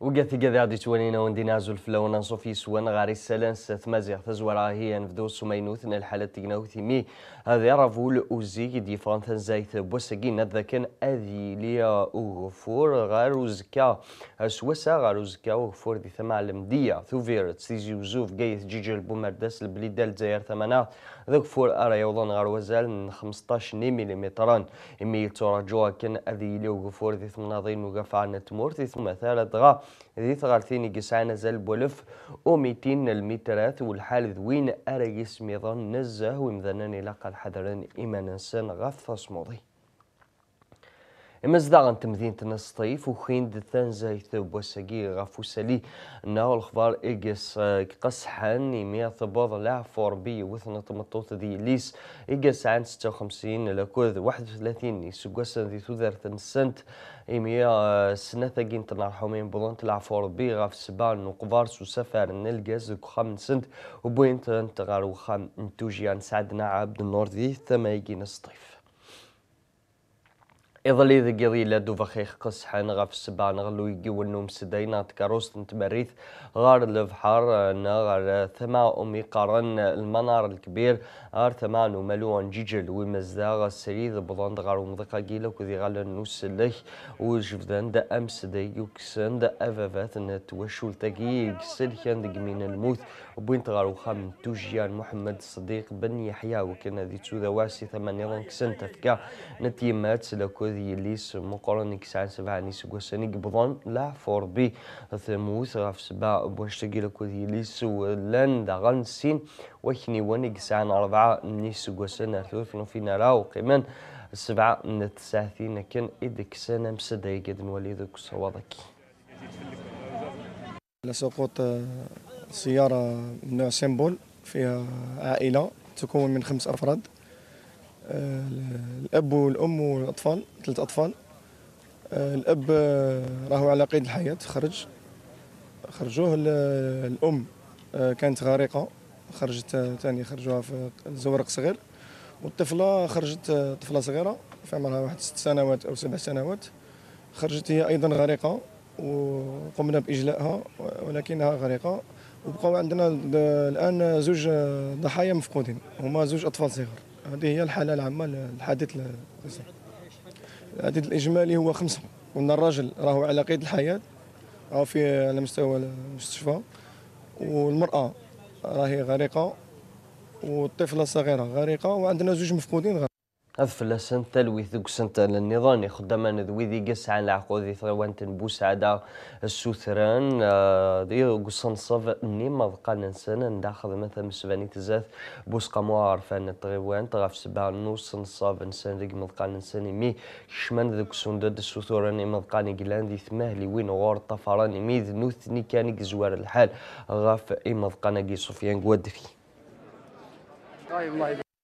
وقت كذا غادي توانينا وندي نعزل فلونا نصوف يسوان غاري السلان ست مازيغ تزورا هي نفدو سمينوث الحالة تقناو مي هذي رافول اوزي دي فرانثان زايت بوساقين نذكن اذي ليا وغفور غار وزكا سوسا غار وزكا وغفور دي ثما المدية ثو فيرت سيزي وزوف قايث جيجل بومردس البليدة الجزائر ثمانا ذو غفور ارا يوضان غار وزال 15 مليمتران امي تراجوها كان اذي ليا وغفور دي ثمنا ثمناضين وقفعنا تمور دي ثم ثالث غا ذي ثغارتين قسعنا زل بولف و ميتين المترات والحال ذوين أرى جسمي ظن نزه ومذنان لقى الحذرين إيمان سن غفص مضي انت مدينة نصطيف وخين دثان زايث بوساقي سلي ناو الخبار إيقس آه، قصحن يميا ثبوض لا فور بي وثنة مطوط دي ليس إيقس عن 56 لكوذ 31 يسوقوسا دي ثوذر ثنسنت إميا آه، سنة ثقين تنرحمين لا فور بي غاف سبان وقبار سو سفر نلقز وخام سنت وبوين تنتغار وخام انتوجيان سعدنا عبد النور دي ثما يجي نسطيف إضلي ذي قضي لدو فخيخ قص حان غف السبعن غلو يجي ونوم سدينا تكاروس نتبريث غار لفحار نغار ثما أمي قارن المنار الكبير غار ثما نومالو جيجل ومزداغ السريد بضان غار ومضيقا قيلة كذي غال نوس الليح وجفدان دا أمس دا يكسن دا أفافات نتوشول تاقي يكسل كان دقمين الموت وبين تغار وخام توجيان محمد صديق بن يحيى وكان ذي تسوذا واسي ثمان يضان كسن تفكا نتيمات لكوذي lis moqolan ikisaan sabaanis gwasanig badan la forbi thamuus af sabaa bwashtagila kudi lis lan dagan sin wakni wanig saan arbaa nis gwasan thulfin fina rao qiman سبعة من التسعثين كان إذك سنة مسداي قد نوليدك صوادك لسقوط سيارة من سيمبول فيها عائلة تكون من خمس أفراد آه، الاب والام والاطفال ثلاث اطفال آه، الاب آه، راهو على قيد الحياه خرج خرجوه الام كانت غارقه خرجت ثاني خرجوها في زورق صغير والطفله خرجت طفله صغيره في عمرها واحد ست سنوات او سبع سنوات خرجت هي ايضا غارقه وقمنا باجلائها ولكنها غارقه وبقاو عندنا الان زوج ضحايا مفقودين هما زوج اطفال صغار هذه هي الحاله العامه الحادث العدد الاجمالي هو خمسه قلنا الراجل راهو على قيد الحياه راهو في على مستوى المستشفى والمراه راهي غريقه والطفله الصغيره غريقه وعندنا زوج مفقودين غارقة. أفلا سن تلوي ذوك سنت للنظام خدمان ذوي ذي قس عن العقود ذي ثروان تنبو سعدا السوثران آه، ذي قصن صف ني مضقان نسانا نداخذ مثلا سباني تزاث بوس قمو فان تغيوان تغاف سبع نوص نصاب نسان ذيك مضقان نساني مي شمن ذوك سندد السوثران مضقان قلان ذي ثماهلي وين غور طفران مي ذنوثني كان زوار الحال غاف إي مضقان صفيان قواد فيه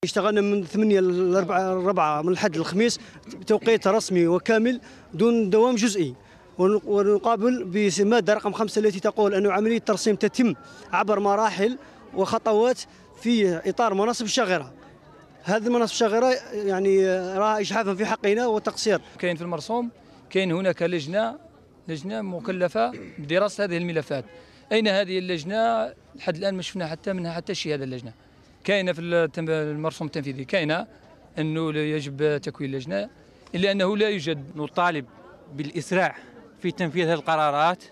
اشتغلنا من 8 ل 4 من الحد الخميس بتوقيت رسمي وكامل دون دوام جزئي ونقابل بماده رقم 5 التي تقول ان عمليه الترسيم تتم عبر مراحل وخطوات في اطار مناصب الشاغره هذه المناصب الشاغره يعني راها اجحافا في حقنا وتقصير كاين في المرسوم كاين هناك لجنه لجنه مكلفه بدراسه هذه الملفات اين هذه اللجنه لحد الان ما شفنا حتى منها حتى شيء هذا اللجنه كاينه في المرسوم التنفيذي كاينه انه يجب تكوين لجنه الا انه لا يوجد نطالب بالاسراع في تنفيذ هذه القرارات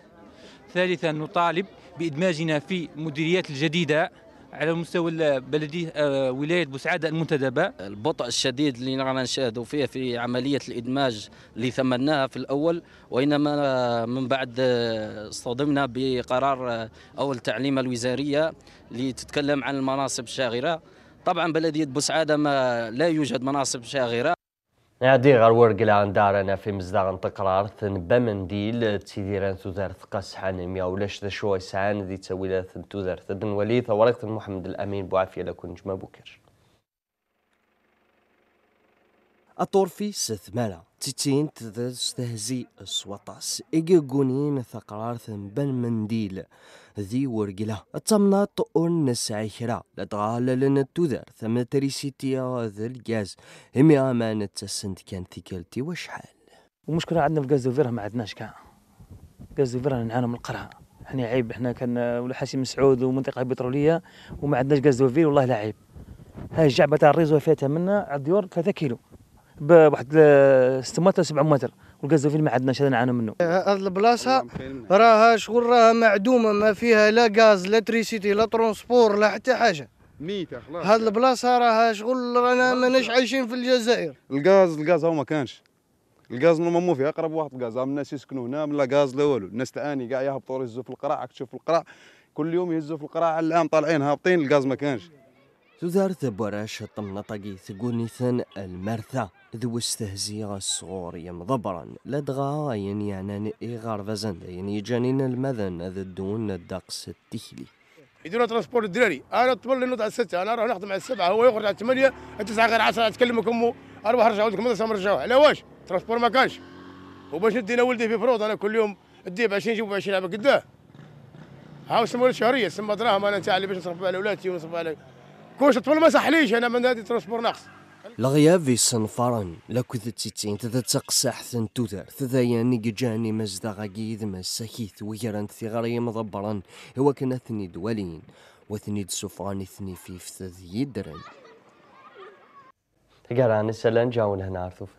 ثالثا نطالب بادماجنا في المديريات الجديده على مستوى بلديه آه، ولايه بوسعاده المنتدبه البطء الشديد اللي رانا نشاهدوا فيه في عمليه الادماج اللي ثمناها في الاول وانما من بعد آه، اصطدمنا بقرار آه، او التعليمه الوزاريه اللي تتكلم عن المناصب الشاغره طبعا بلديه بوسعاده ما لا يوجد مناصب شاغره عادي غير ورق لا دار انا في مزداغ تقرار ثن بمنديل تيديران تودار ثقاس حانيميا ولاش ذا شو سعان ذي تاويلا تودار ثدن وليث ورقة محمد الامين بوعافية لكون جما بوكر في سث تتين تدرس تهزي السوطاس إيجي قونين ثقرار بن منديل ذي ورقلة التمناط نسع سعيكرا لدغال لنا التوذر ثم تريسيتيا ذي الجاز همي أمان التسند كان ثيكالتي وشحال المشكلة عندنا في دوفيرا ما عندناش كاع دوفيرا نعانو من القرعة احنا عيب احنا كان ولا مسعود ومنطقة بترولية وما عندناش دوفيرا والله لا عيب هاي الجعبة تاع الريزو فاتها منا الديور ثلاثة كيلو بواحد متر 7 متر فين ما عندناش نعانوا منه هذه البلاصه نعم، راها شغل راها معدومه ما فيها لا غاز لا تريسيتي لا ترونسبور لا حتى حاجه ميتة خلاص هاد البلاصة راها شغل رانا ماناش عايشين في الجزائر الغاز الغاز هو ما كانش الغاز نمو فيها اقرب واحد الغاز الناس يسكنوا هنا لا غاز لا والو الناس تعاني كاع يهبطوا يهزوا في القرع تشوف القرع كل يوم يهزوا في القرع الان طالعين هابطين الغاز ما كانش تزار ثبوراش طمنطقي ثقوني ثن المرثى ذو استهزيغ الصغور يمضبرا لدغا ين يعنان إغار فازن ين يجانين المذن ذو دون الدقس التهلي يديروا ترونسبور الدراري انا طول لانه على السته انا اروح نخدم على السبعه هو يخرج على الثمانيه التسعه غير 10 تكلمك امه اروح ارجع ولدك المدرسه على واش ترانسبور ما كانش وباش ندي ولدي في فروض انا كل يوم اديه ب 20 جيب ب 20 لعبه قداه هاو سموها الشهريه سما دراهم انا تاع اللي باش نصرف على ولادي ونصرف على كوش طول ما صحليش انا من هذه ترونسبور ناقص لغياب في فرن لكوذ تيتين تذا تقسح ثن تذر تذا يعني جاني مزدا غاقيد ما سكيث ويران ثغري مضبرا هو كان ثني دولين وثني دسفران ثني في ثذ يدرن تقال عن السلان جاون هنا عرفوا